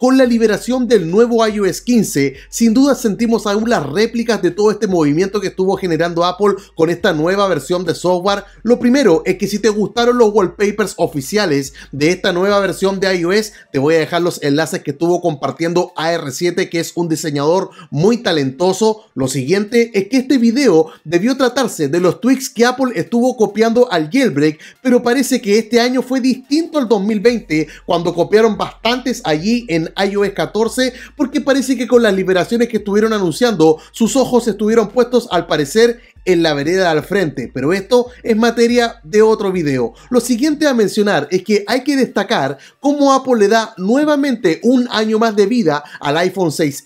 con la liberación del nuevo iOS 15, sin duda sentimos aún las réplicas de todo este movimiento que estuvo generando Apple con esta nueva versión de software. Lo primero es que si te gustaron los wallpapers oficiales de esta nueva versión de iOS, te voy a dejar los enlaces que estuvo compartiendo AR7, que es un diseñador muy talentoso. Lo siguiente es que este video debió tratarse de los tweaks que Apple estuvo copiando al jailbreak, pero parece que este año fue distinto al 2020 cuando copiaron bastantes allí en iOS 14 porque parece que con las liberaciones que estuvieron anunciando, sus ojos estuvieron puestos al parecer en la vereda al frente, pero esto es materia de otro video. Lo siguiente a mencionar es que hay que destacar cómo Apple le da nuevamente un año más de vida al iPhone 6S,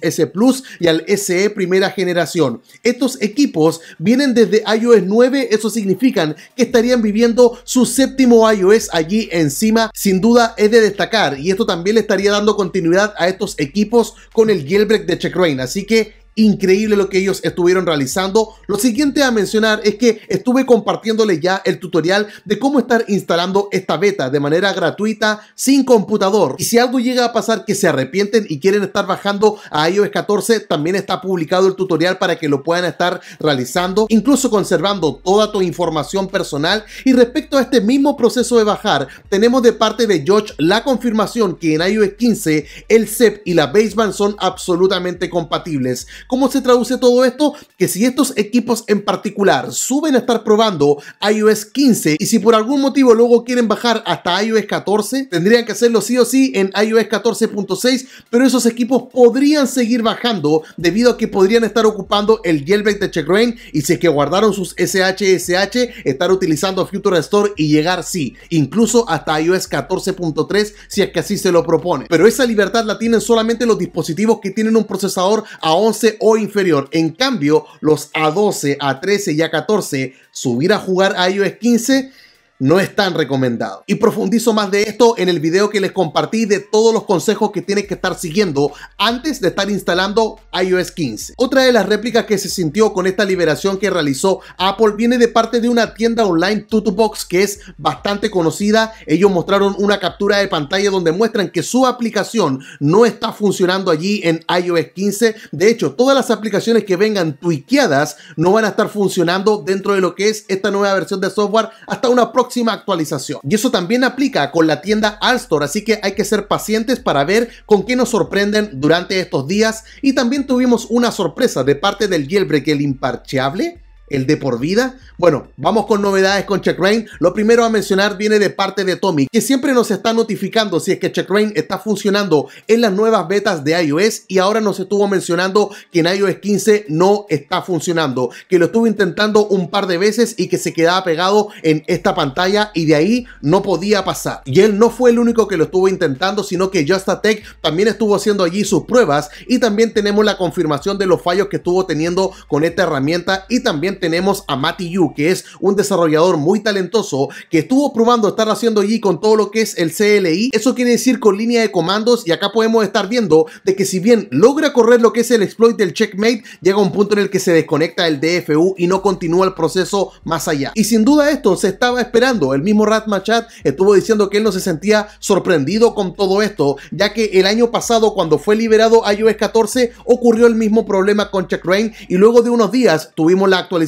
6S Plus y al SE primera generación. Estos equipos vienen desde iOS 9, eso significa que estarían viviendo su séptimo iOS allí encima. Sin duda es de destacar y esto también le estaría dando continuidad a estos equipos con el jailbreak de Checkrain, así que increíble lo que ellos estuvieron realizando. Lo siguiente a mencionar es que estuve compartiéndole ya el tutorial de cómo estar instalando esta beta de manera gratuita sin computador. Y si algo llega a pasar que se arrepienten y quieren estar bajando a iOS 14, también está publicado el tutorial para que lo puedan estar realizando, incluso conservando toda tu información personal. Y respecto a este mismo proceso de bajar, tenemos de parte de George la confirmación que en iOS 15 el CEP y la baseband son absolutamente compatibles ¿Cómo se traduce todo esto? Que si estos equipos en particular suben a estar probando iOS 15 y si por algún motivo luego quieren bajar hasta iOS 14, tendrían que hacerlo sí o sí en iOS 14.6, pero esos equipos podrían seguir bajando debido a que podrían estar ocupando el jailbreak de Checkra1n y si es que guardaron sus SHSH, estar utilizando Future Store y llegar sí, incluso hasta iOS 14.3 si es que así se lo propone. Pero esa libertad la tienen solamente los dispositivos que tienen un procesador a 11 o inferior. En cambio, los A12, A13 y A14, subir a jugar a iOS 15 no es tan recomendado. Y profundizo más de esto en el video que les compartí de todos los consejos que tienen que estar siguiendo antes de estar instalando iOS 15. Otra de las réplicas que se sintió con esta liberación que realizó Apple viene de parte de una tienda online Tutubox que es bastante conocida. Ellos mostraron una captura de pantalla donde muestran que su aplicación no está funcionando allí en iOS 15. De hecho, todas las aplicaciones que vengan tuiqueadas no van a estar funcionando dentro de lo que es esta nueva versión de software hasta una próxima actualización. Y eso también aplica con la tienda Alstor así que hay que ser pacientes para ver con qué nos sorprenden durante estos días. Y también tuvimos una sorpresa de parte del que el imparcheable el de por vida? Bueno, vamos con novedades con CheckRain. Lo primero a mencionar viene de parte de Tommy, que siempre nos está notificando si es que CheckRain está funcionando en las nuevas betas de iOS y ahora nos estuvo mencionando que en iOS 15 no está funcionando, que lo estuvo intentando un par de veces y que se quedaba pegado en esta pantalla y de ahí no podía pasar. Y él no fue el único que lo estuvo intentando, sino que Tech también estuvo haciendo allí sus pruebas y también tenemos la confirmación de los fallos que estuvo teniendo con esta herramienta y también tenemos a Mati Yu, que es un desarrollador muy talentoso que estuvo probando estar haciendo allí con todo lo que es el CLI. Eso quiere decir con línea de comandos y acá podemos estar viendo de que si bien logra correr lo que es el exploit del checkmate, llega un punto en el que se desconecta el DFU y no continúa el proceso más allá. Y sin duda esto se estaba esperando. El mismo Ratmachat estuvo diciendo que él no se sentía sorprendido con todo esto, ya que el año pasado cuando fue liberado iOS 14 ocurrió el mismo problema con CheckRain y luego de unos días tuvimos la actualización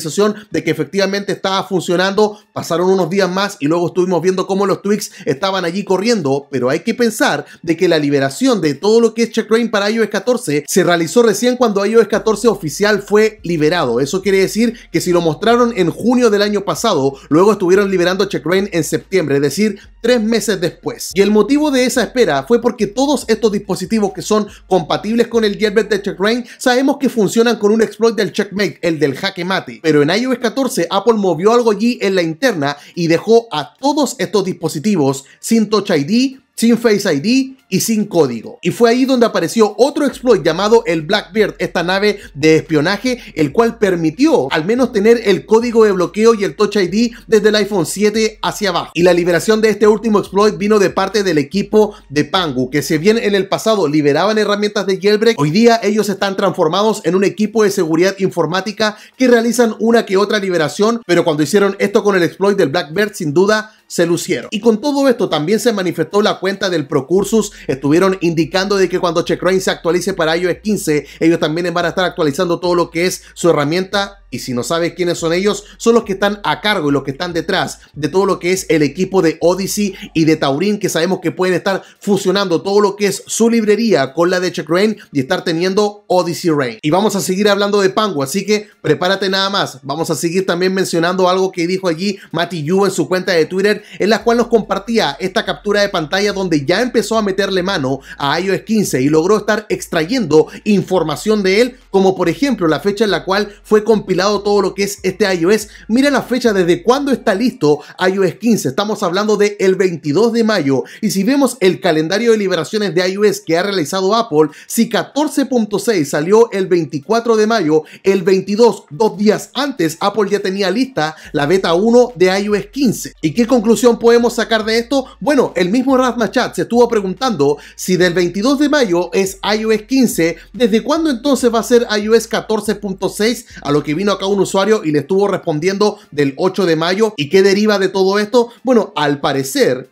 de que efectivamente estaba funcionando. Pasaron unos días más y luego estuvimos viendo cómo los tweaks estaban allí corriendo, pero hay que pensar de que la liberación de todo lo que es Checkrain para iOS 14 se realizó recién cuando iOS 14 oficial fue liberado. Eso quiere decir que si lo mostraron en junio del año pasado, luego estuvieron liberando Checkrain en septiembre, es decir, tres meses después. Y el motivo de esa espera fue porque todos estos dispositivos que son compatibles con el jailbreak de Checkrain sabemos que funcionan con un exploit del Checkmate, el del jaque mate pero en iOS 14 Apple movió algo allí en la interna y dejó a todos estos dispositivos sin Touch ID, sin Face ID y sin código. Y fue ahí donde apareció otro exploit llamado el Blackbird, esta nave de espionaje, el cual permitió al menos tener el código de bloqueo y el Touch ID desde el iPhone 7 hacia abajo. Y la liberación de este último exploit vino de parte del equipo de Pangu, que si bien en el pasado liberaban herramientas de jailbreak, hoy día ellos están transformados en un equipo de seguridad informática que realizan una que otra liberación, pero cuando hicieron esto con el exploit del Blackbird, sin duda se lucieron. Y con todo esto también se manifestó la cuenta del Procursus estuvieron indicando de que cuando Checkpoint se actualice para iOS 15, ellos también van a estar actualizando todo lo que es su herramienta y si no sabes quiénes son ellos, son los que están a cargo y los que están detrás de todo lo que es el equipo de Odyssey y de Taurín, que sabemos que pueden estar fusionando todo lo que es su librería con la de Check Rain y estar teniendo Odyssey Rain. Y vamos a seguir hablando de Pango, así que prepárate nada más. Vamos a seguir también mencionando algo que dijo allí Matty Yu en su cuenta de Twitter, en la cual nos compartía esta captura de pantalla donde ya empezó a meterle mano a iOS 15 y logró estar extrayendo información de él, como por ejemplo la fecha en la cual fue compilado todo lo que es este iOS. Mira la fecha desde cuándo está listo iOS 15. Estamos hablando del 22 de mayo. Y si vemos el calendario de liberaciones de iOS que ha realizado Apple, si 14.6 salió el 24 de mayo, el 22, dos días antes, Apple ya tenía lista la beta 1 de iOS 15. ¿Y qué conclusión podemos sacar de esto? Bueno, el mismo Rasma se estuvo preguntando si del 22 de mayo es iOS 15, ¿desde cuándo entonces va a ser iOS 14.6 a lo que vino acá un usuario y le estuvo respondiendo del 8 de mayo. ¿Y qué deriva de todo esto? Bueno, al parecer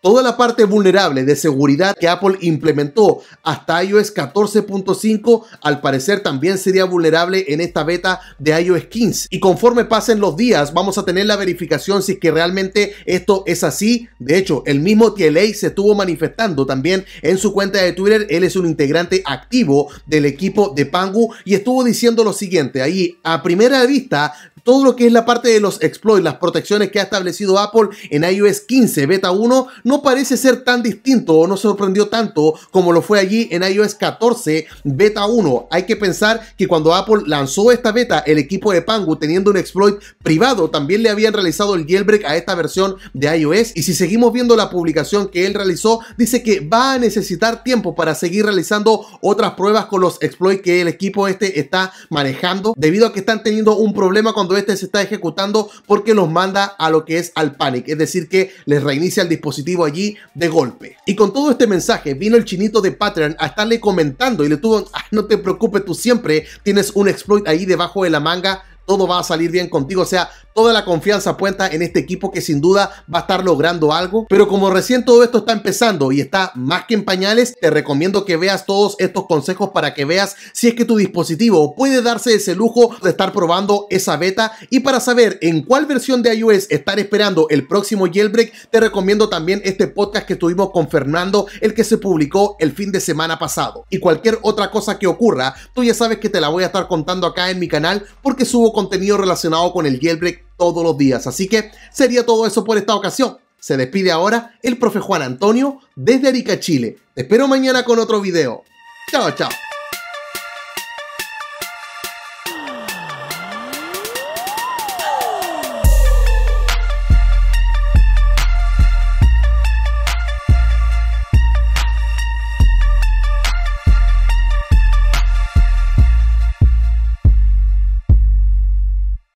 Toda la parte vulnerable de seguridad que Apple implementó hasta iOS 14.5 al parecer también sería vulnerable en esta beta de iOS 15. Y conforme pasen los días vamos a tener la verificación si es que realmente esto es así. De hecho, el mismo TLA se estuvo manifestando también en su cuenta de Twitter. Él es un integrante activo del equipo de Pangu y estuvo diciendo lo siguiente. Ahí a primera vista todo lo que es la parte de los exploits, las protecciones que ha establecido Apple en iOS 15 Beta 1, no parece ser tan distinto o no sorprendió tanto como lo fue allí en iOS 14 Beta 1. Hay que pensar que cuando Apple lanzó esta beta, el equipo de Pangu teniendo un exploit privado también le habían realizado el jailbreak a esta versión de iOS y si seguimos viendo la publicación que él realizó, dice que va a necesitar tiempo para seguir realizando otras pruebas con los exploits que el equipo este está manejando debido a que están teniendo un problema cuando este se está ejecutando porque los manda a lo que es al panic, es decir, que les reinicia el dispositivo allí de golpe. Y con todo este mensaje vino el chinito de Patreon a estarle comentando y le tuvo, ah, no te preocupes, tú siempre tienes un exploit ahí debajo de la manga, todo va a salir bien contigo. O sea, Toda la confianza puesta en este equipo que sin duda va a estar logrando algo. Pero como recién todo esto está empezando y está más que en pañales, te recomiendo que veas todos estos consejos para que veas si es que tu dispositivo puede darse ese lujo de estar probando esa beta. Y para saber en cuál versión de iOS estar esperando el próximo jailbreak, te recomiendo también este podcast que tuvimos con Fernando, el que se publicó el fin de semana pasado. Y cualquier otra cosa que ocurra, tú ya sabes que te la voy a estar contando acá en mi canal porque subo contenido relacionado con el jailbreak todos los días. Así que sería todo eso por esta ocasión. Se despide ahora el profe Juan Antonio desde Arica, Chile. espero mañana con otro video. Chao, chao.